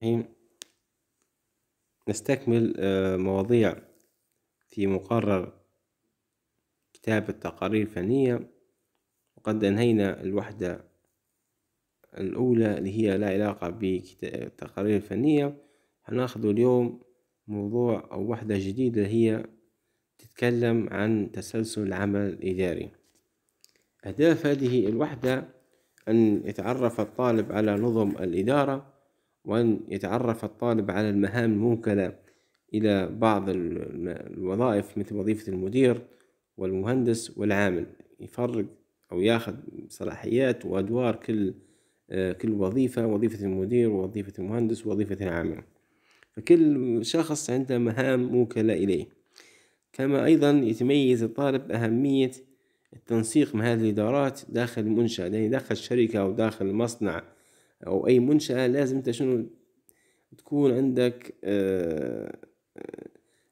يعني نستكمل آه، مواضيع في مقرر كتابة تقارير فنية وقد أنهينا الوحدة الأولى اللي هي لا علاقة بالتقارير الفنية هناخد اليوم موضوع أو وحدة جديدة هي تتكلم عن تسلسل العمل الإداري أهداف هذه الوحدة أن يتعرف الطالب على نظم الإدارة وأن يتعرف الطالب على المهام الموكلة إلى بعض الوظائف مثل وظيفة المدير والمهندس والعامل يفرق أو ياخذ صلاحيات وأدوار كل كل وظيفة وظيفة المدير وظيفة المهندس وظيفة العامل فكل شخص عنده مهام موكلة إليه كما أيضا يتميز الطالب أهمية التنسيق مع هذه الإدارات داخل المنشأة يعني داخل الشركة أو داخل المصنع او اي منشاه لازم انت شنو تكون عندك آه،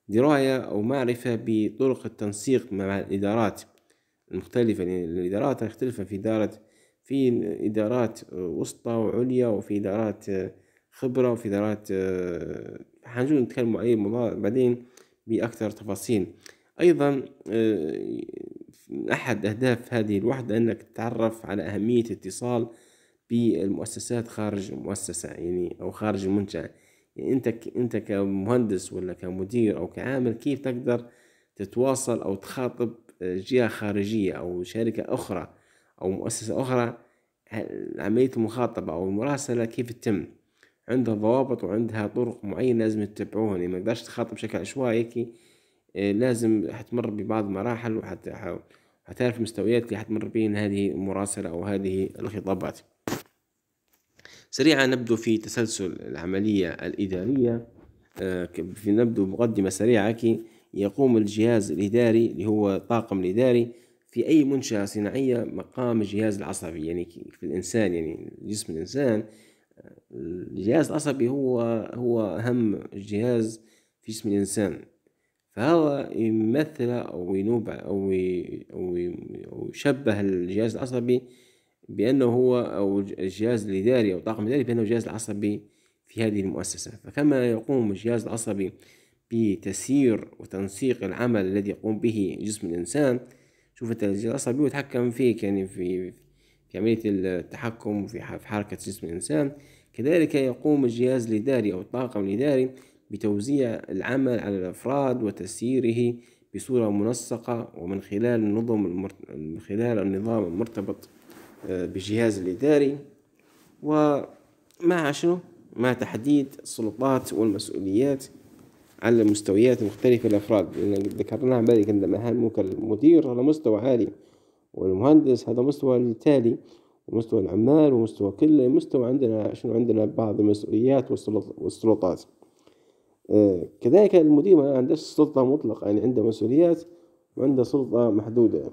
درايه او معرفه بطرق التنسيق مع الادارات المختلفه لان يعني الادارات مختلفه في اداره في ادارات وسطى وعليا وفي ادارات آه، خبره وفي ادارات آه، حنجون نتكلم اي موضوع بعدين باكثر تفاصيل ايضا احد اهداف هذه الوحده انك تتعرف على اهميه اتصال بالمؤسسات خارج المؤسسة يعني أو خارج المنشأة يعني أنت أنت كمهندس ولا كمدير أو كعامل كيف تقدر تتواصل أو تخاطب آه، جهة خارجية أو شركة أخرى أو مؤسسة أخرى عملية المخاطبة أو المراسلة كيف تتم عندها ضوابط وعندها طرق معينة لازم تتبعوها يعني ما تقدرش تخاطب بشكل عشوائي آه، لازم حتمر ببعض مراحل وحتعرف مستويات اللي حتمر بين هذه المراسلة أو هذه الخطابات سريعا نبدو في تسلسل العملية الإدارية آه، في نبدو مقدمة سريعة كي يقوم الجهاز الإداري اللي هو الطاقم الإداري في أي منشأة صناعية مقام الجهاز العصبي يعني في الإنسان يعني جسم الإنسان آه، الجهاز العصبي هو هو أهم جهاز في جسم الإنسان فهو يمثل أو ينوب أو يشبه الجهاز العصبي بأنه هو أو الجهاز الإداري أو الطاقم الإداري بأنه الجهاز العصبي في هذه المؤسسة فكما يقوم الجهاز العصبي بتسيير وتنسيق العمل الذي يقوم به جسم الإنسان شوف أنت الجهاز العصبي يتحكم فيك يعني في في عملية التحكم في حركة جسم الإنسان كذلك يقوم الجهاز الإداري أو الطاقم الإداري بتوزيع العمل على الأفراد وتسييره بصورة منسقة ومن خلال النظم من خلال النظام المرتبط بجهاز الإداري ومع شنو مع تحديد السلطات والمسؤوليات على مستويات مختلفة الأفراد لأن ذكرناها بالك عندما هل ممكن المدير على مستوى عالي والمهندس هذا مستوى التالي ومستوى العمال ومستوى كل مستوى عندنا شنو عندنا بعض المسؤوليات والسلطات آه، كذلك المدير ما عندهش سلطة مطلقة يعني عنده مسؤوليات وعنده سلطة محدودة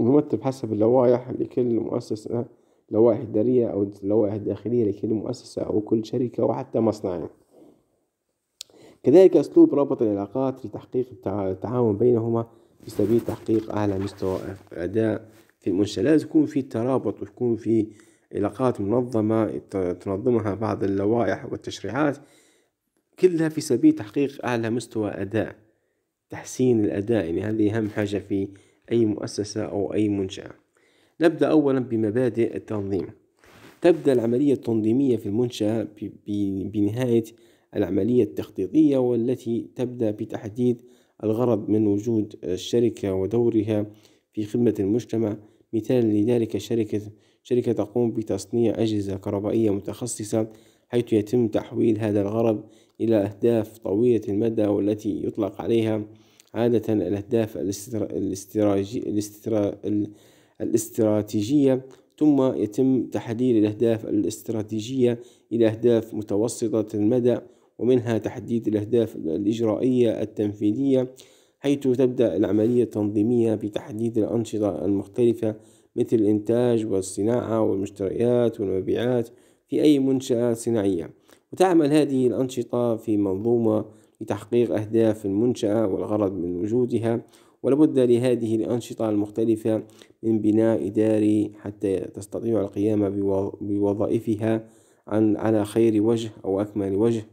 نرتب حسب اللوائح لكل مؤسسة لوائح إدارية أو لوائح داخلية لكل مؤسسة أو كل شركة وحتى مصنع كذلك أسلوب ربط العلاقات لتحقيق التعاون بينهما في سبيل تحقيق أعلى مستوى أداء في المنشأة لازم يكون في ترابط ويكون في علاقات منظمة تنظمها بعض اللوائح والتشريعات كلها في سبيل تحقيق أعلى مستوى أداء تحسين الأداء يعني هذه أهم حاجة في أي مؤسسة أو أي منشأة نبدأ أولا بمبادئ التنظيم تبدأ العملية التنظيمية في المنشأة بنهاية العملية التخطيطية والتي تبدأ بتحديد الغرض من وجود الشركة ودورها في خدمة المجتمع مثال لذلك شركة شركة تقوم بتصنيع أجهزة كهربائية متخصصة حيث يتم تحويل هذا الغرض إلى أهداف طويلة المدى والتي يطلق عليها عادة الأهداف الاستراتيجية ثم يتم تحديد الأهداف الاستراتيجية إلى أهداف متوسطة المدى ومنها تحديد الأهداف الإجرائية التنفيذية حيث تبدأ العملية التنظيمية بتحديد الأنشطة المختلفة مثل الإنتاج والصناعة والمشتريات والمبيعات في أي منشأة صناعية وتعمل هذه الأنشطة في منظومة لتحقيق أهداف المنشأة والغرض من وجودها ولابد لهذه الأنشطة المختلفة من بناء إداري حتى تستطيع القيام بوظائفها عن على خير وجه أو أكمل وجه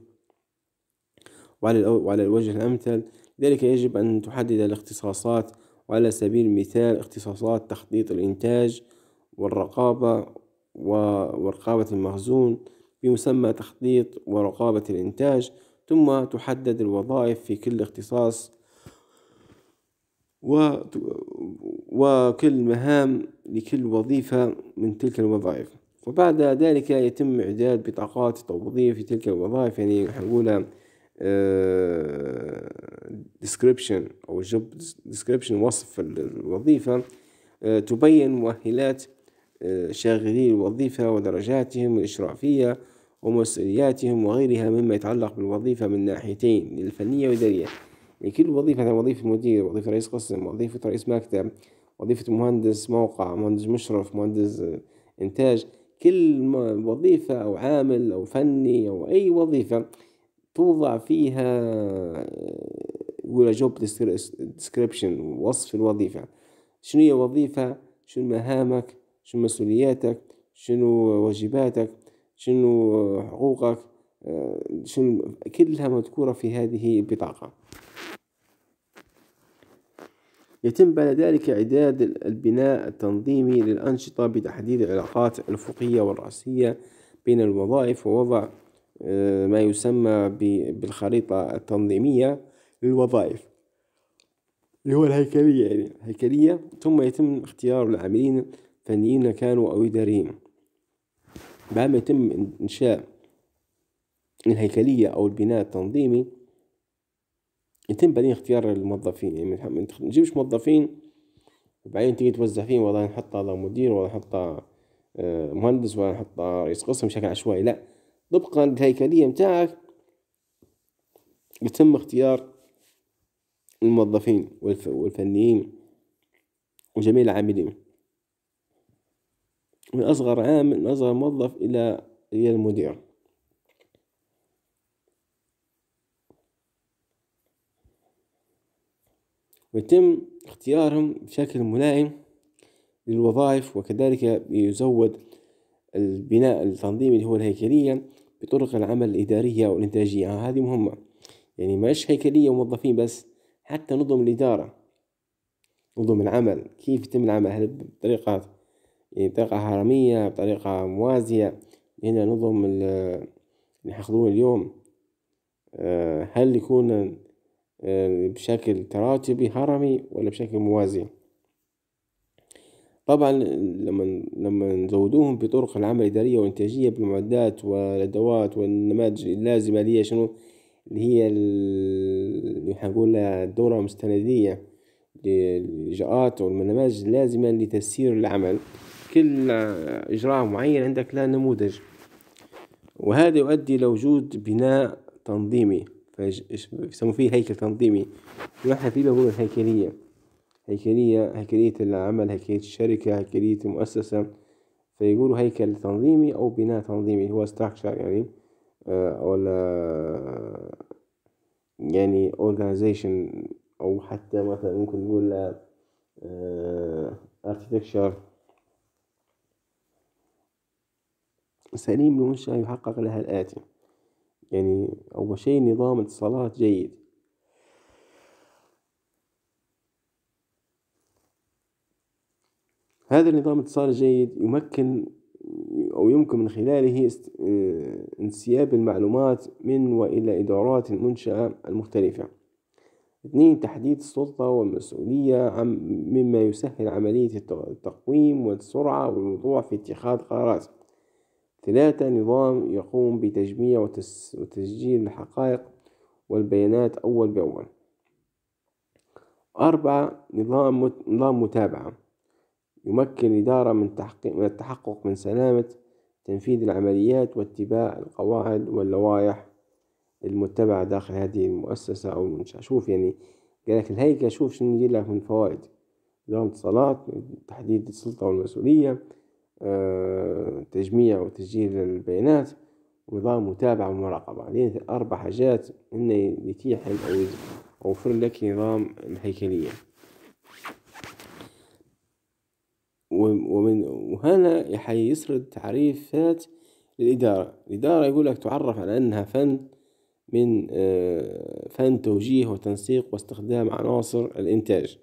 وعلى, وعلى الوجه الأمثل لذلك يجب أن تحدد الاختصاصات وعلى سبيل المثال اختصاصات تخطيط الإنتاج والرقابة ورقابة المخزون بمسمى تخطيط ورقابة الإنتاج ثم تحدد الوظائف في كل اختصاص وكل مهام لكل وظيفة من تلك الوظائف وبعد ذلك يتم إعداد بطاقات توظيف في تلك الوظائف يعني هنقولها آه، ديسكريبشن أو جوب ديسكريبشن وصف الوظيفة آه، تبين مؤهلات آه، شاغلي الوظيفة ودرجاتهم الإشرافية ومسؤولياتهم وغيرها مما يتعلق بالوظيفة من ناحيتين الفنية والإدارية لكل وظيفة وظيفة مدير وظيفة رئيس قسم وظيفة رئيس مكتب وظيفة مهندس موقع مهندس مشرف مهندس إنتاج كل وظيفة أو عامل أو فني أو أي وظيفة توضع فيها يقول جوب ديسكريبشن وصف الوظيفة شنو هي وظيفة شنو مهامك شنو مسؤولياتك شنو واجباتك شنو حقوقك شنو كلها مذكورة في هذه البطاقة يتم بعد ذلك إعداد البناء التنظيمي للأنشطة بتحديد العلاقات الأفقية والرأسية بين الوظائف ووضع آه، ما يسمى بالخريطة التنظيمية للوظائف اللي هو الهيكلية يعني هيكلية ثم يتم اختيار العاملين الفنيين كانوا أو إداريين بعد ما يتم إنشاء الهيكلية أو البناء التنظيمي يتم بعدين اختيار الموظفين يعني ما نجيبش موظفين وبعدين تيجي توزع فيهم والله نحط هذا مدير والله نحط آه، مهندس والله نحط رئيس قسم بشكل عشوائي لا طبقا للهيكلية متاعك يتم اختيار الموظفين والفنيين وجميع العاملين من أصغر عامل من أصغر موظف إلى إلى المدير ويتم اختيارهم بشكل ملائم للوظائف وكذلك يزود البناء التنظيمي اللي هو الهيكلية بطرق العمل الإدارية والإنتاجية هذه مهمة يعني مش هيكلية وموظفين بس حتى نظم الإدارة نظم العمل كيف يتم العمل بطريقة يعني بطريقة هرمية بطريقة موازية هنا نظم اللي هناخدوه اليوم آه، هل يكون آه، بشكل تراتبي هرمي ولا بشكل موازي طبعا لما لما نزودوهم بطرق العمل الإدارية والإنتاجية بالمعدات والأدوات والنماذج اللازمة ليها شنو اللي هي اللي حنقولها الدورة المستندية للإجراءات والنماذج اللازمة لتسيير العمل كل إجراء معين عندك له نموذج وهذا يؤدي إلى وجود بناء تنظيمي يسموا فيه هيكل تنظيمي ونحن في باب الهيكلية هيكلية هيكلية العمل هيكلية الشركة هيكلية المؤسسة فيقولوا هيكل تنظيمي أو بناء تنظيمي هو structure يعني أو آه، يعني organization أو حتى مثلا ممكن نقول آه، آه، architecture سليم لمنشأة يحقق لها الآتي يعني أول شيء نظام اتصالات جيد هذا النظام الاتصال الجيد يمكن أو يمكن من خلاله آه، انسياب المعلومات من وإلى إدارات المنشأة المختلفة اثنين تحديد السلطة والمسؤولية عم مما يسهل عملية التقويم والسرعة والوضوح في اتخاذ قرارات ثلاثة نظام يقوم بتجميع وتسجيل الحقائق والبيانات أول بأول أربعة نظام نظام متابعة يمكن الإدارة من تحقيق من التحقق من سلامة تنفيذ العمليات واتباع القواعد واللوائح المتبعة داخل هذه المؤسسة أو المنشأة شوف يعني قالك الهيكل شوف شنو يجي لك من فوائد نظام اتصالات تحديد السلطة والمسؤولية آه، تجميع وتسجيل البيانات ونظام متابعة ومراقبة لين أربع حاجات إنه يتيح أو يوفر لك نظام الهيكلية ومن وهنا حيسرد تعريفات الإدارة الإدارة يقول لك تعرف على أنها فن من آه، فن توجيه وتنسيق واستخدام عناصر الإنتاج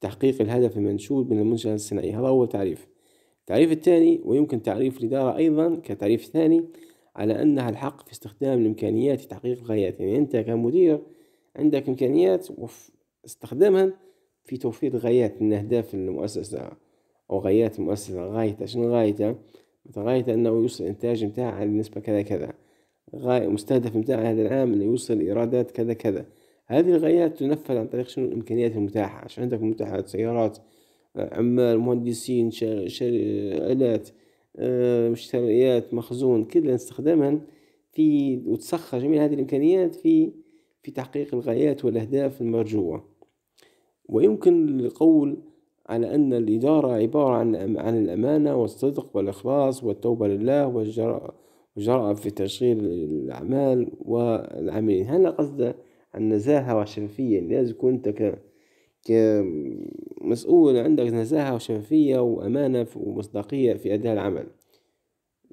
تحقيق الهدف المنشود من المنشأة الصناعية هذا هو تعريف التعريف الثاني ويمكن تعريف الإدارة أيضا كتعريف ثاني على أنها الحق في استخدام الإمكانيات لتحقيق الغايات يعني أنت كمدير عندك إمكانيات استخدامها في توفير غايات من أهداف المؤسسة أو غايات المؤسسة غايتها شنو غايتها مثلا غايته أنه يوصل الإنتاج متاعها لنسبة كذا كذا غاية مستهدف متاعها هذا العام أنه يوصل إيرادات كذا كذا هذه الغايات تنفذ عن طريق شنو الإمكانيات المتاحة عشان عندك متاحة سيارات عمال مهندسين آلات آه، مشتريات مخزون كلها نستخدمها في وتسخر جميع هذه الإمكانيات في في تحقيق الغايات والأهداف المرجوة ويمكن القول على أن الإدارة عبارة عن عن الأمانة والصدق والإخلاص والتوبة لله والجرأة في تشغيل الأعمال والعاملين هنا قصد النزاهة والشفافية لازم يكون أنت كمسؤول عندك نزاهة وشفافية وأمانة ومصداقية في أداء العمل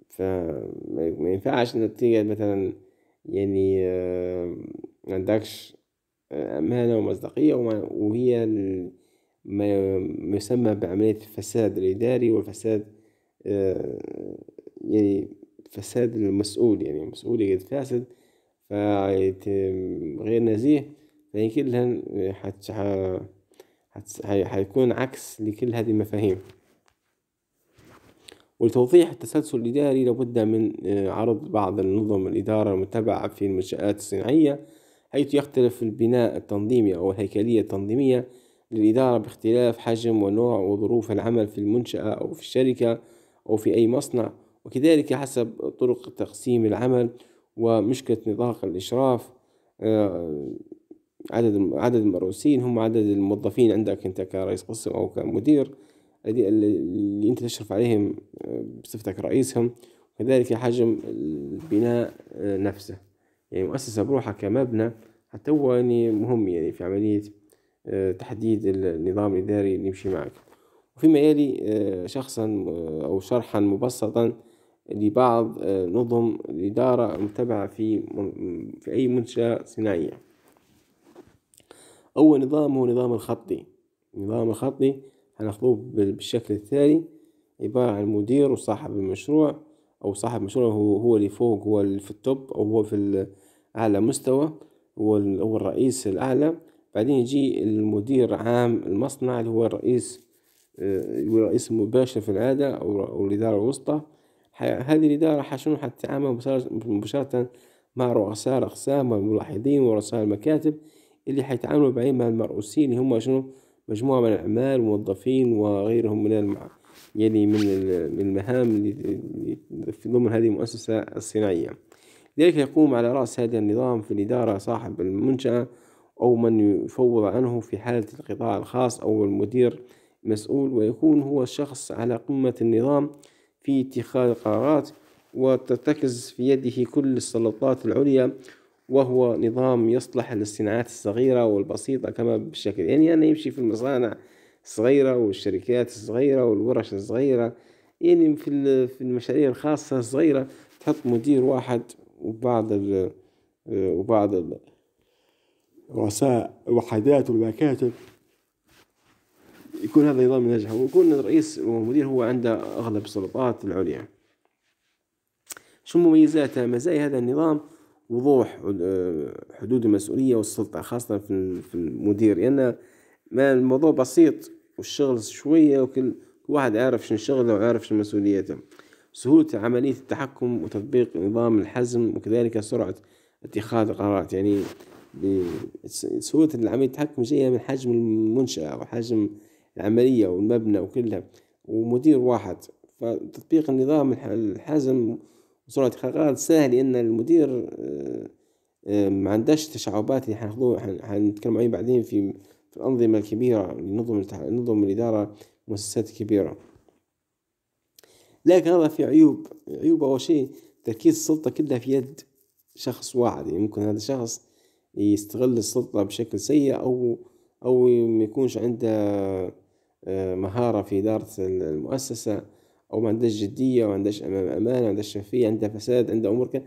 فما ينفعش أن تقعد مثلا يعني عندكش آه، أمانة ومصداقية وهي ما يسمى بعملية الفساد الإداري والفساد آه، يعني فساد المسؤول يعني المسؤول يجد فاسد غير نزيه فيمكن لها حتى هيكون عكس لكل هذه المفاهيم ولتوضيح التسلسل الإداري لابد من آه، عرض بعض النظم الإدارة المتبعة في المنشآت الصناعية حيث يختلف البناء التنظيمي أو الهيكلية التنظيمية للإدارة باختلاف حجم ونوع وظروف العمل في المنشأة أو في الشركة أو في أي مصنع وكذلك حسب طرق تقسيم العمل ومشكلة نطاق الإشراف آه، عدد عدد المرؤوسين هم عدد الموظفين عندك انت كرئيس قسم او كمدير اللي انت تشرف عليهم آه، بصفتك رئيسهم كذلك حجم البناء آه، نفسه يعني مؤسسة بروحها كمبنى حتى هو يعني مهم يعني في عملية آه، تحديد النظام الإداري اللي يمشي معك وفيما يلي شخصا أو شرحا مبسطا لبعض نظم الإدارة المتبعة في في أي منشأة صناعية أول نظام هو نظام الخطي النظام الخطي هناخدوه بالشكل التالي عبارة عن مدير وصاحب المشروع أو صاحب مشروع هو هو اللي فوق هو اللي في التوب أو هو في أعلى مستوى هو هو الرئيس الأعلى بعدين يجي المدير عام المصنع اللي هو الرئيس هو آه، الرئيس المباشر في العادة أو الإدارة الوسطى هذه الإدارة حشون حتتعامل مباشرة مع رؤساء الأقسام والملاحظين ورؤساء المكاتب اللي حيتعاملوا بعدين مع المرؤوسين اللي هم شنو مجموعة من الأعمال وموظفين وغيرهم من المع... يعني من المهام اللي ضمن هذه المؤسسة الصناعية لذلك يقوم على رأس هذا النظام في الإدارة صاحب المنشأة أو من يفوض عنه في حالة القطاع الخاص أو المدير مسؤول ويكون هو الشخص على قمة النظام في اتخاذ القرارات وترتكز في يده كل السلطات العليا وهو نظام يصلح للصناعات الصغيرة والبسيطة كما بالشكل يعني أنا يمشي في المصانع الصغيرة والشركات الصغيرة والورش الصغيرة يعني في في المشاريع الخاصة الصغيرة تحط مدير واحد وبعض ال وبعض الرؤساء وحدات والمكاتب يكون هذا نظام ناجح ويكون الرئيس والمدير هو عنده أغلب السلطات العليا شو مميزاته مزايا هذا النظام وضوح حدود المسؤولية والسلطة خاصة في المدير لأن يعني الموضوع بسيط والشغل شوية وكل واحد عارف شنو شغله وعارف شنو مسؤوليته سهولة عملية التحكم وتطبيق نظام الحزم وكذلك سرعة اتخاذ القرارات يعني سهولة عملية التحكم جاية من حجم المنشأة وحجم العملية والمبنى وكلها ومدير واحد فتطبيق النظام الحزم صورة قرار سهل لأن المدير آه، آه، ما عندهاش تشعبات اللي هناخدوها حنتكلم عليه بعدين في في الأنظمة الكبيرة نظم نظم الإدارة مؤسسات كبيرة لكن هذا في عيوب عيوب أول شيء تركيز السلطة كلها في يد شخص واحد يعني ممكن هذا الشخص يستغل السلطة بشكل سيء أو أو ما يكونش عنده آه، مهارة في إدارة المؤسسة او ما عندهاش جديه ما عندهاش امان ما عندهاش شفافيه عندها فساد عندها امور كده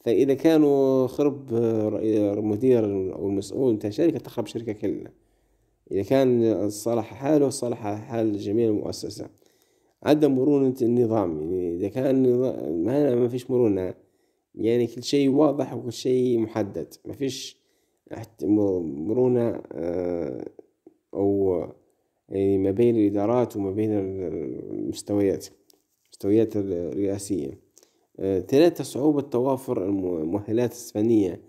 فاذا كانوا خرب مدير او المسؤول نتاع شركه تخرب شركه كلها اذا كان الصالح حاله صالح حال جميع المؤسسه عدم مرونة النظام يعني إذا كان ما ما فيش مرونة يعني كل شيء واضح وكل شيء محدد ما فيش مرونة آه، أو يعني ما بين الإدارات وما بين المستويات المستويات الرئاسية آه، ثلاثة صعوبة توافر المؤهلات الفنية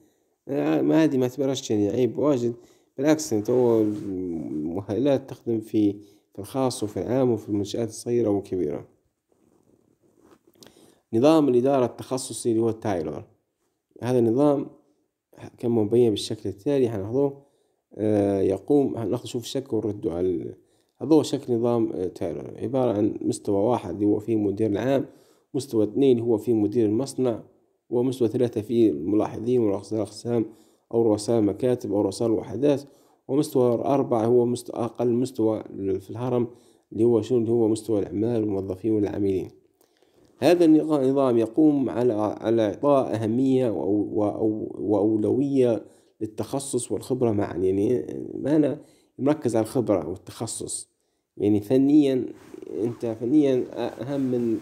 آه، ما هذه ما اعتبرهاش يعني عيب واجد بالعكس تو المؤهلات تخدم في الخاص وفي العام وفي المنشآت الصغيرة والكبيرة نظام الإدارة التخصصي اللي هو تايلور هذا النظام كان مبين بالشكل التالي هناخذوه آه، يقوم هناخذ نشوف الشك ونردوا على هذا هو شكل نظام آه، تايلور عبارة عن مستوى واحد اللي هو فيه مدير العام مستوى اثنين هو فيه مدير المصنع ومستوى ثلاثة فيه الملاحظين ورؤساء الأقسام أو رؤساء المكاتب أو رؤساء الوحدات ومستوى أربعة هو مستوى أقل مستوى في الهرم اللي هو شنو اللي هو مستوى العمال والموظفين والعاملين هذا النظام يقوم على على إعطاء أهمية وأولوية للتخصص والخبرة معا يعني أنا آه، مركز على الخبرة والتخصص يعني فنيا انت فنيا اهم من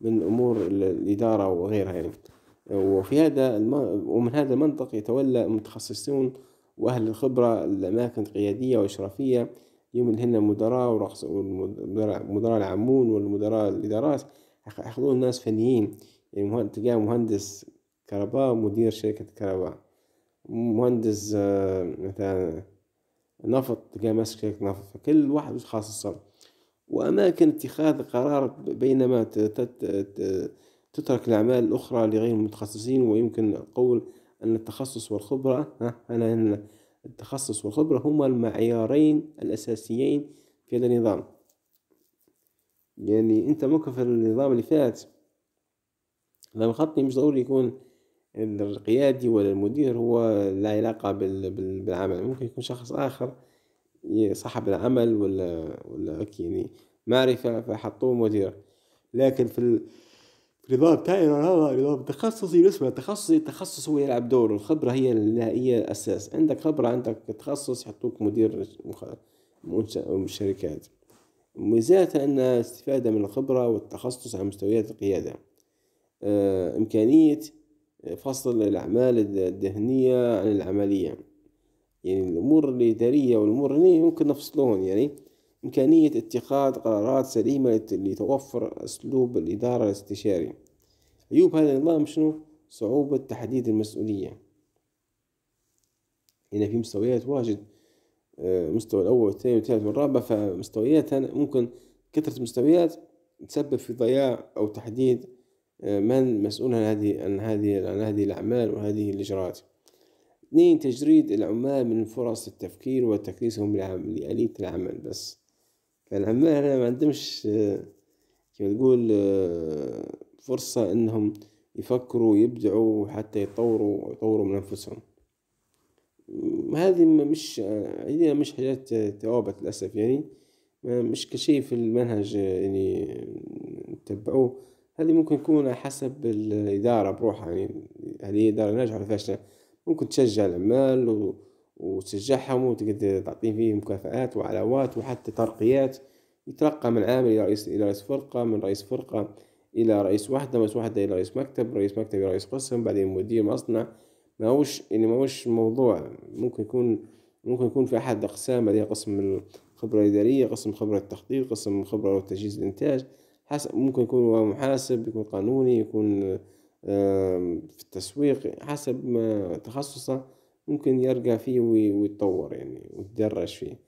من امور الاداره وغيرها يعني وفي هذا الم... ومن هذا المنطق يتولى المتخصصون واهل الخبره الاماكن القياديه والاشرافية يوم هن مدراء ورقص والمدراء العمون والمدراء الادارات ياخذون ناس فنيين يعني تلقاه مهندس كهرباء مدير شركه كهرباء مهندس آه، مثلا نفط تلقاه ماسك نفط فكل واحد خاص الصرف وأماكن اتخاذ قرار بينما تترك الأعمال الأخرى لغير المتخصصين ويمكن القول أن التخصص والخبرة أنا هنا التخصص والخبرة هما المعيارين الأساسيين في هذا النظام يعني أنت ممكن في النظام اللي فات نظام خطني مش ضروري يكون القيادي ولا المدير هو لا علاقة بالعمل ممكن يكون شخص آخر صاحب العمل ولا ولا يعني معرفة فحطوه مدير لكن في ال... في النظام بتاعي هذا نظام تخصصي اسمه تخصصي التخصص هو يلعب دور الخبرة هي هي الأساس عندك خبرة عندك تخصص يحطوك مدير الشركات ميزاتها أن استفادة من الخبرة والتخصص على مستويات القيادة آه إمكانية فصل الأعمال الذهنية عن العملية يعني الأمور الإدارية والأمور هنا يمكن نفصلهم يعني إمكانية اتخاذ قرارات سليمة لتوفر أسلوب الإدارة الاستشاري عيوب هذا النظام شنو؟ صعوبة تحديد المسؤولية هنا في مستويات واجد آه، مستوى الأول والثاني والثالث والرابع فمستويات ممكن كثرة المستويات تسبب في ضياع أو تحديد من مسؤول عن هذه عن هذه عن هذه الأعمال وهذه الإجراءات اثنين تجريد العمال من فرص التفكير وتكريسهم لآلية العمل بس فالعمال هنا ما عندهمش كما تقول فرصة إنهم يفكروا ويبدعوا حتى يطوروا ويطوروا من أنفسهم هذه مش هذه مش حاجات ثوابت للأسف يعني مش كشيء في المنهج يعني نتبعوه هذه ممكن يكون حسب الإدارة بروحها يعني هل هي إدارة ناجحة ولا فاشلة ممكن تشجع العمال و... وتشجعهم وتقدر تعطيهم فيه مكافآت وعلاوات وحتى ترقيات يترقى من عامل إلى رئيس إلى رئيس فرقة من رئيس فرقة إلى رئيس وحدة من رئيس وحدة إلى رئيس مكتب رئيس مكتب إلى رئيس قسم بعدين مدير مصنع ماهوش يعني ماهوش موضوع ممكن يكون ممكن يكون في أحد أقسام بعدين قسم الخبرة الإدارية قسم خبرة التخطيط قسم خبرة وتجهيز الإنتاج حسب ممكن يكون محاسب يكون قانوني يكون في التسويق حسب ما تخصصه ممكن يرجع فيه ويتطور يعني ويتدرج فيه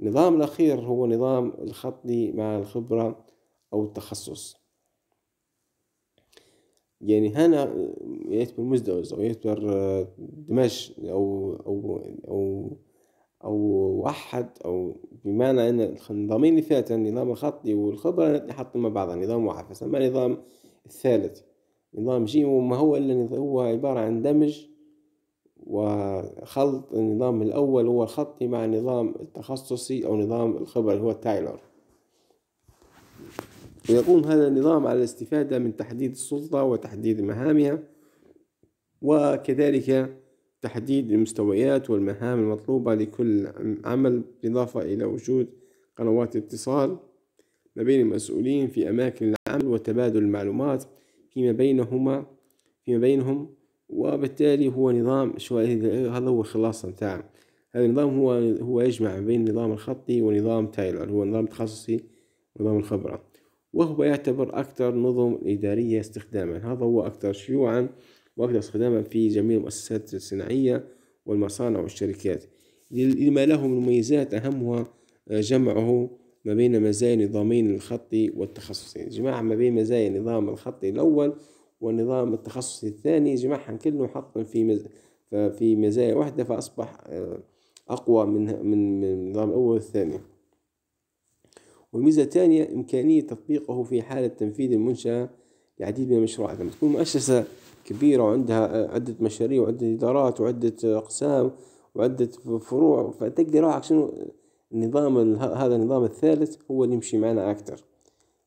النظام الأخير هو نظام الخطي مع الخبرة أو التخصص يعني هنا آه، يعتبر مزدوج أو يعتبر آه، دمج أو أو أو او وحد او بمعنى ان النظامين اللي فات النظام الخطي والخبره الاثنين حطوا مع بعض نظام واحد فسمى نظام الثالث نظام جي وما هو الا هو عباره عن دمج وخلط النظام الاول هو الخطي مع النظام التخصصي او نظام الخبره اللي هو تايلر ويقوم هذا النظام على الاستفادة من تحديد السلطة وتحديد مهامها وكذلك تحديد المستويات والمهام المطلوبة لكل عمل بالإضافة إلى وجود قنوات اتصال ما بين المسؤولين في أماكن العمل وتبادل المعلومات فيما بينهما فيما بينهم وبالتالي هو نظام شو هذا هو خلاصة نتاع هذا النظام هو هو يجمع بين النظام الخطي ونظام تايلر هو نظام تخصصي نظام الخبرة وهو يعتبر أكثر نظم إدارية استخداما هذا هو أكثر شيوعا وأكثر استخداما في جميع المؤسسات الصناعية والمصانع والشركات لما له من مميزات أهمها آه، جمعه ما بين مزايا نظامين الخطي والتخصصي جماعة ما بين مزايا النظام الخطي الأول والنظام التخصصي الثاني جمعهم كله حطهم في مز... في مزايا واحدة فأصبح آه، أقوى من من النظام الأول والثاني والميزة الثانية إمكانية تطبيقه في حالة تنفيذ المنشأة لعديد من المشروعات لما تكون مؤسسة كبيرة وعندها عدة مشاريع وعدة إدارات وعدة أقسام وعدة فروع فتقدر روحك شنو نظام هذا النظام الثالث هو اللي يمشي معنا أكتر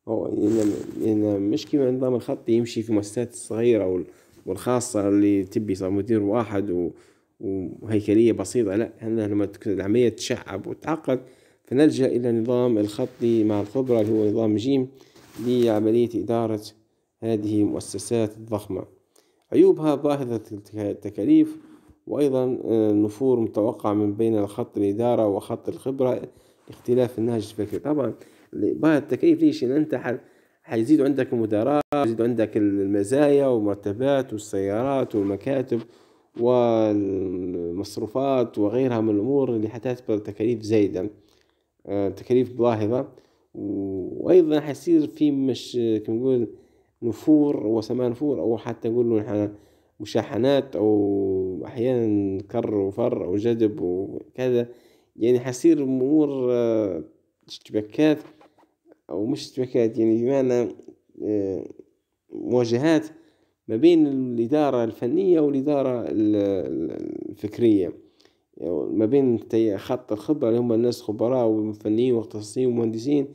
إن مش كيما النظام الخطي يمشي في مؤسسات صغيرة والخاصة اللي تبي صار مدير واحد وهيكلية بسيطة لا هنا لما العملية تشعب وتعقد فنلجأ إلى النظام الخطي مع الخبرة اللي هو نظام جيم لعملية إدارة هذه المؤسسات الضخمة عيوبها باهظة التكاليف وأيضا آه، نفور متوقع من بين خط الإدارة وخط الخبرة اختلاف النهج الفكري طبعا باهظة التكاليف ليش إن أنت حيزيد عندك المدراء يزيد عندك المزايا والمرتبات والسيارات والمكاتب والمصروفات وغيرها من الأمور اللي حتعتبر تكاليف زايدة آه، تكاليف باهظة وأيضا حيصير في مش كنقول نفور وسماء نفور أو حتى نقول نحن مشاحنات أو أحيانا كر وفر أو جذب وكذا يعني حصير أمور آه، اشتباكات أو مش اشتباكات يعني بمعنى آه، مواجهات ما بين الإدارة الفنية والإدارة الفكرية يعني ما بين خط الخبرة اللي هم الناس خبراء وفنيين واختصاصيين ومهندسين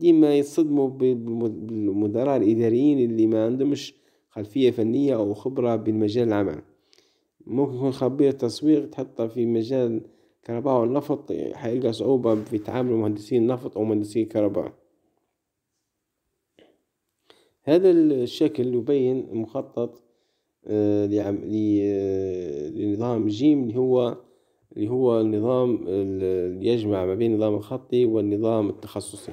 ديما يصدموا بالمدراء الإداريين اللي ما عندهمش خلفية فنية أو خبرة بالمجال العمل ممكن يكون خبير تسويق تحطه في مجال كهرباء والنفط حيلقى صعوبة في تعامل مهندسين النفط أو مهندسين الكهرباء هذا الشكل يبين مخطط آه، آه، لنظام جيم اللي هو اللي هو النظام اللي يجمع ما بين النظام الخطي والنظام التخصصي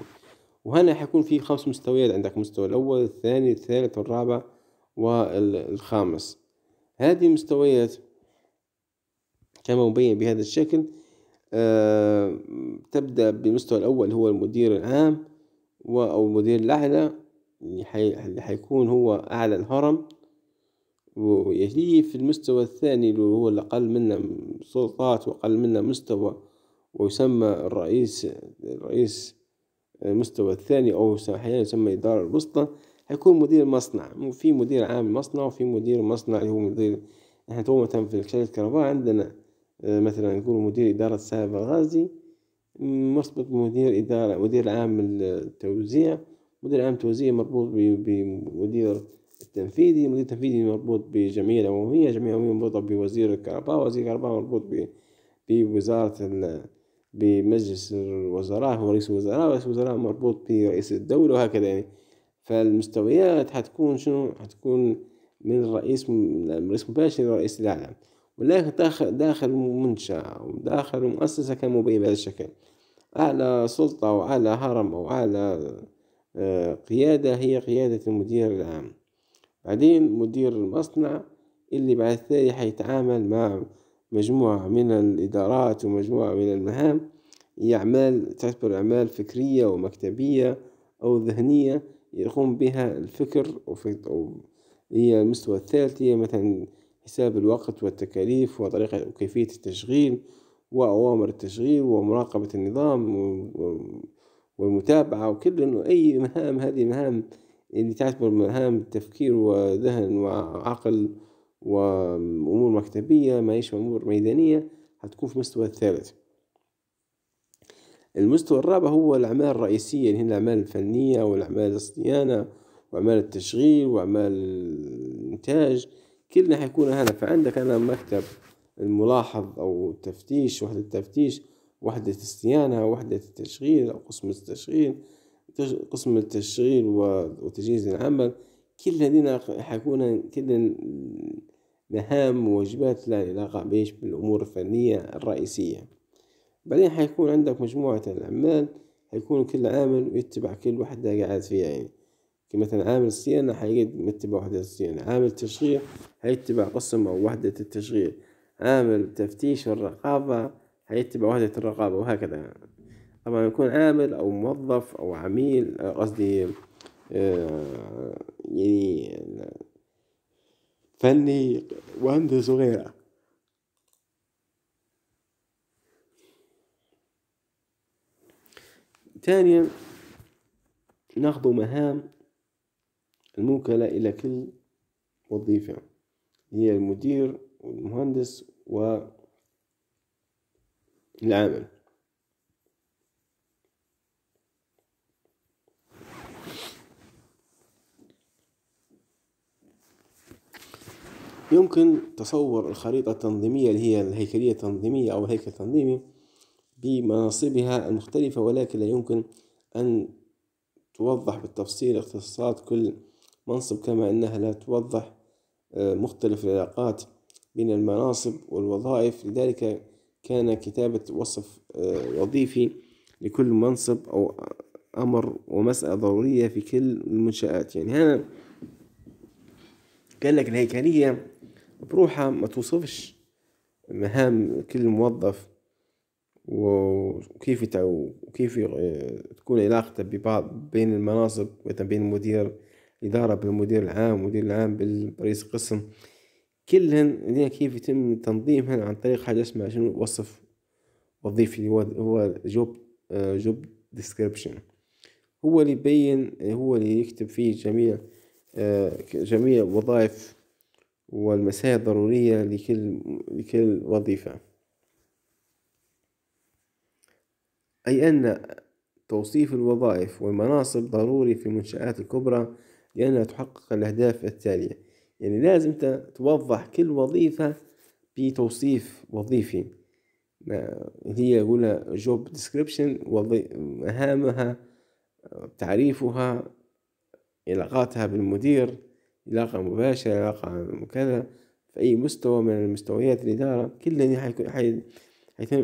وهنا حيكون في خمس مستويات عندك المستوى الأول الثاني الثالث الرابع والخامس هذه المستويات كما مبين بهذا الشكل آه، تبدأ بالمستوى الأول هو المدير العام أو المدير الأعلى اللي حيكون هو أعلى الهرم ويليه في المستوى الثاني اللي هو الأقل منا سلطات وأقل منا مستوى ويسمى الرئيس الرئيس المستوى الثاني أو أحيانا يسمى الإدارة الوسطى هيكون مدير مصنع في مدير عام مصنع وفي مدير مصنع اللي هو مدير احنا تو مثلا في شركة الكهرباء عندنا آه، مثلا نقول مدير إدارة سابر غازي مرتبط بمدير إدارة مدير عام التوزيع مدير عام التوزيع مربوط بمدير التنفيذي مدير التنفيذي مربوط بجمعية عمومية جمعية عمومية مربوطة بوزير الكهرباء وزير الكهرباء مربوط بوزارة بمجلس الوزراء هو رئيس الوزراء رئيس الوزراء مربوط برئيس الدولة وهكذا يعني فالمستويات حتكون شنو حتكون من الرئيس رئيس مباشر لرئيس الأعلى ولكن داخل داخل منشأة وداخل مؤسسة كان مبين بهذا الشكل أعلى سلطة وأعلى هرم أو أعلى آه، قيادة هي قيادة المدير العام بعدين مدير المصنع اللي بعد ذلك حيتعامل مع مجموعة من الإدارات ومجموعة من المهام هي أعمال تعتبر أعمال فكرية ومكتبية أو ذهنية يقوم بها الفكر هي المستوى الثالث هي مثلا حساب الوقت والتكاليف وطريقة وكيفية التشغيل وأوامر التشغيل ومراقبة النظام والمتابعة وكل إنه أي مهام هذه مهام اللي تعتبر مهام تفكير وذهن وعقل وأمور مكتبية ماهيش أمور ميدانية هتكون في المستوى الثالث المستوى الرابع هو الأعمال الرئيسية اللي هي الأعمال الفنية والأعمال الصيانة وأعمال التشغيل وأعمال الإنتاج كلنا حيكون هنا فعندك أنا مكتب الملاحظ أو التفتيش وحدة التفتيش وحدة الصيانة وحدة التشغيل أو قسم التشغيل قسم التشغيل وتجهيز العمل كل هذين حيكون كل مهام وواجبات لا علاقة بيش بالأمور الفنية الرئيسية بعدين حيكون عندك مجموعة العمال حيكون كل عامل يتبع كل وحدة قاعد فيها يعني كمثلا عامل الصيانة حيقعد متبع وحدة الصيانة عامل التشغيل حيتبع قسم أو وحدة التشغيل عامل تفتيش الرقابة حيتبع وحدة الرقابة وهكذا يعني. طبعا يكون عامل أو موظف أو عميل قصدي آه، يعني فني وأندرس وغيره ثانيا ناخذ مهام الموكلة إلى كل وظيفة هي المدير والمهندس والعامل يمكن تصور الخريطة التنظيمية اللي هي الهيكلية التنظيمية أو الهيكل التنظيمي بمناصبها المختلفة ولكن لا يمكن أن توضح بالتفصيل اختصاصات كل منصب كما أنها لا توضح آه، مختلف العلاقات بين المناصب والوظائف لذلك كان كتابة وصف آه، وظيفي لكل منصب أو أمر ومسألة ضرورية في كل المنشآت يعني هنا قال لك الهيكلية بروحها ما توصفش مهام كل موظف وكيف وكيف تكون علاقته ببعض بين المناصب مثلا بين مدير إدارة بالمدير العام المدير العام بالرئيس قسم كلهن كيف يتم تنظيمهن عن طريق حاجة اسمها شنو وصف وظيفي هو هو جوب جوب ديسكريبشن هو اللي يبين هو اللي يكتب فيه جميع آه، جميع وظائف والمسائل الضرورية لكل, لكل وظيفة أي أن توصيف الوظائف والمناصب ضروري في المنشآت الكبرى لأنها تحقق الأهداف التالية يعني لازم توضح كل وظيفة بتوصيف وظيفي هي يقولها job description مهامها تعريفها علاقاتها بالمدير علاقة مباشرة علاقة كذا في أي مستوى من مستويات الإدارة كلها حيكون حيتم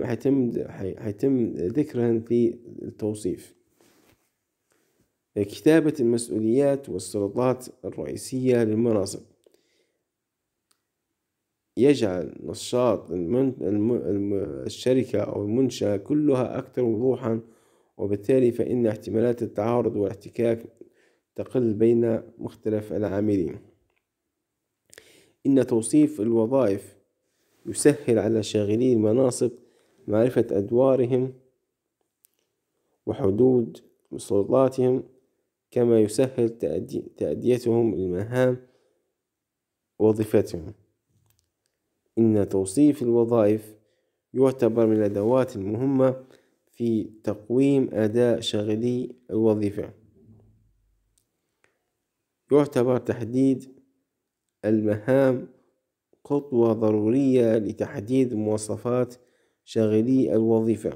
حيتم حيتم ذكرها في التوصيف كتابة المسؤوليات والسلطات الرئيسية للمناصب يجعل نشاط الشركة أو المنشأة كلها أكثر وضوحا وبالتالي فإن احتمالات التعارض والاحتكاك تقل بين مختلف العاملين إن توصيف الوظائف يسهل على شاغلي المناصب معرفة أدوارهم وحدود سلطاتهم كما يسهل تأديتهم المهام وظيفتهم إن توصيف الوظائف يعتبر من الأدوات المهمة في تقويم أداء شاغلي الوظيفة يعتبر تحديد المهام خطوة ضرورية لتحديد مواصفات شاغلي الوظيفة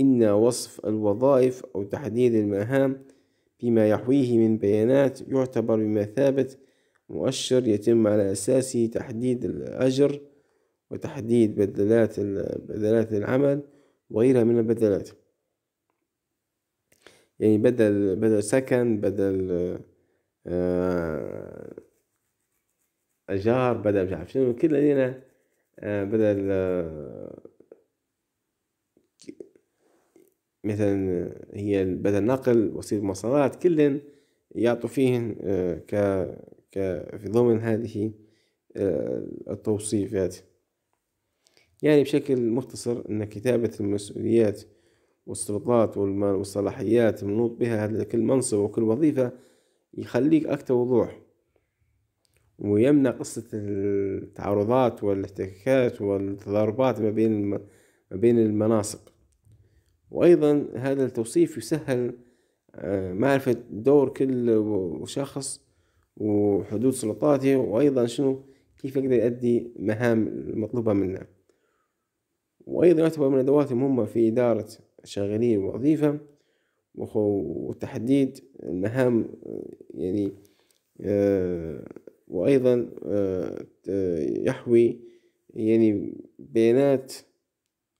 إن وصف الوظائف أو تحديد المهام بما يحويه من بيانات يعتبر بمثابة مؤشر يتم على أساسه تحديد الأجر وتحديد بدلات بدلات العمل وغيرها من البدلات يعني بدل بدل سكن بدل أجار آه، بدل مش عارف شنو كل هذينا آه، بدل آه، مثلا هي بدل نقل وسيلة مواصلات كلن يعطوا فيهن ك ك في ضمن هذه التوصيفات يعني بشكل مختصر أن كتابة المسؤوليات والسلطات والصلاحيات المنوط بها كل منصب وكل وظيفة يخليك أكثر وضوح ويمنع قصة التعارضات والاحتكاكات والتضاربات ما بين ما بين المناصب وأيضا هذا التوصيف يسهل آه، معرفة دور كل شخص وحدود سلطاته وأيضا شنو كيف يقدر يؤدي مهام المطلوبة منه وأيضا يعتبر من الأدوات المهمة في إدارة شغالين وظيفة وتحديد المهام يعني آه، وأيضا آه، يحوي يعني بيانات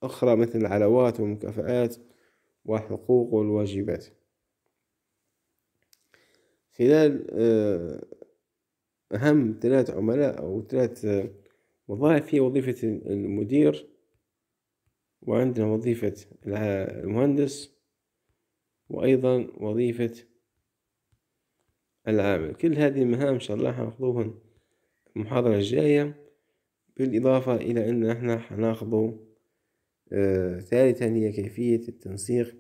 أخرى مثل العلاوات والمكافآت والحقوق والواجبات خلال آه، أهم ثلاث عملاء أو ثلاث وظائف هي وظيفة المدير وعندنا وظيفة المهندس وأيضا وظيفة العامل كل هذه المهام إن شاء الله هناخذوهن المحاضرة الجاية بالإضافة إلى أن احنا هناخذو آه، ثالثا هي كيفية التنسيق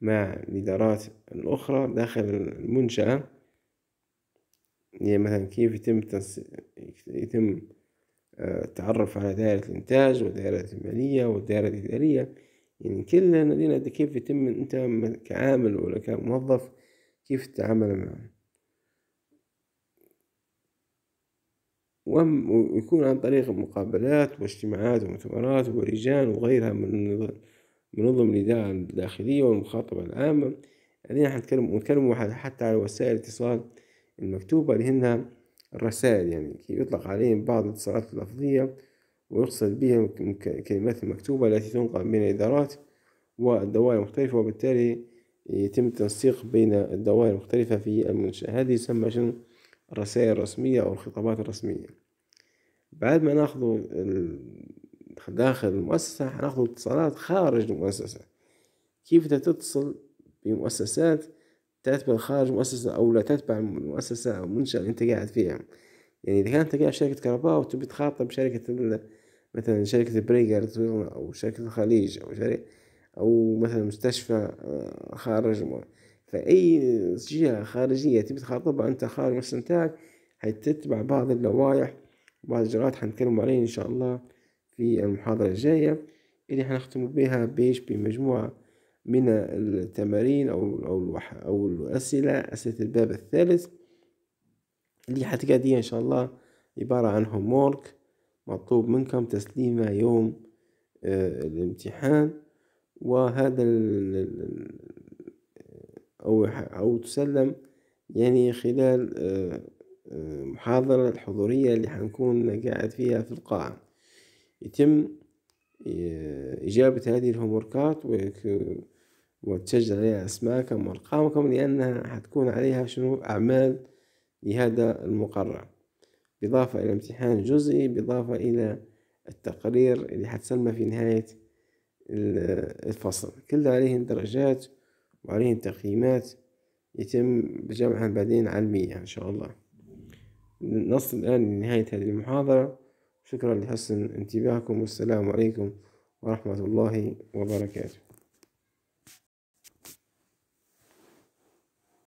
مع الإدارات الأخرى داخل المنشأة هي مثلا كيف يتم يتم التعرف على دائرة الإنتاج ودائرة المالية والدائرة الإدارية يعني كل هذه كيف يتم أنت كعامل ولا كموظف كيف تتعامل معه ويكون عن طريق مقابلات واجتماعات ومؤتمرات ولجان وغيرها من منظم الإدارة الداخلية والمخاطبة العامة الذين حنتكلم ونتكلم حتى على وسائل الاتصال المكتوبة اللي الرسائل يعني يطلق عليهم بعض الاتصالات اللفظية ويقصد بها كلمات المكتوبة التي تنقل بين الإدارات والدوائر المختلفة وبالتالي يتم التنسيق بين الدوائر المختلفة في المنشأة هذه يسمى شنو الرسائل الرسمية أو الخطابات الرسمية بعد ما ناخذ داخل المؤسسة نأخذ اتصالات خارج المؤسسة كيف تتصل بمؤسسات تتبع خارج مؤسسة أو لا تتبع المؤسسة أو المنشأة اللي أنت قاعد فيها يعني إذا كانت قاعد شركة كهرباء وتبي تخاطب شركة مثلا شركة بريجر أو شركة الخليج أو شركة أو مثلا مستشفى آه، خارج فأي جهة خارجية تبي تخاطبها أنت خارج المؤسسة نتاعك حتتبع بعض اللوائح وبعض الإجراءات حنتكلم عليه إن شاء الله في المحاضرة الجاية اللي حنختم بها بيش بمجموعة من التمارين أو أو أو الأسئلة أسئلة الباب الثالث اللي حتقعدي إن شاء الله عبارة عن هومورك مطلوب منكم تسليمه يوم آه، الامتحان وهذا أو أو تسلم يعني خلال آه، آه، محاضرة الحضورية اللي حنكون قاعد فيها في القاعة يتم إجابة هذه الهوموركات وتسجل عليها أسماءكم وأرقامكم لأنها حتكون عليها شنو أعمال لهذا المقرر بالإضافة إلى امتحان جزئي بالإضافة إلى التقرير اللي حتسلم في نهاية الفصل كل عليهم درجات وعليهم تقييمات يتم جمعها بعدين علمية إن شاء الله نصل الآن لنهاية هذه المحاضرة شكرا لحسن انتباهكم والسلام عليكم ورحمة الله وبركاته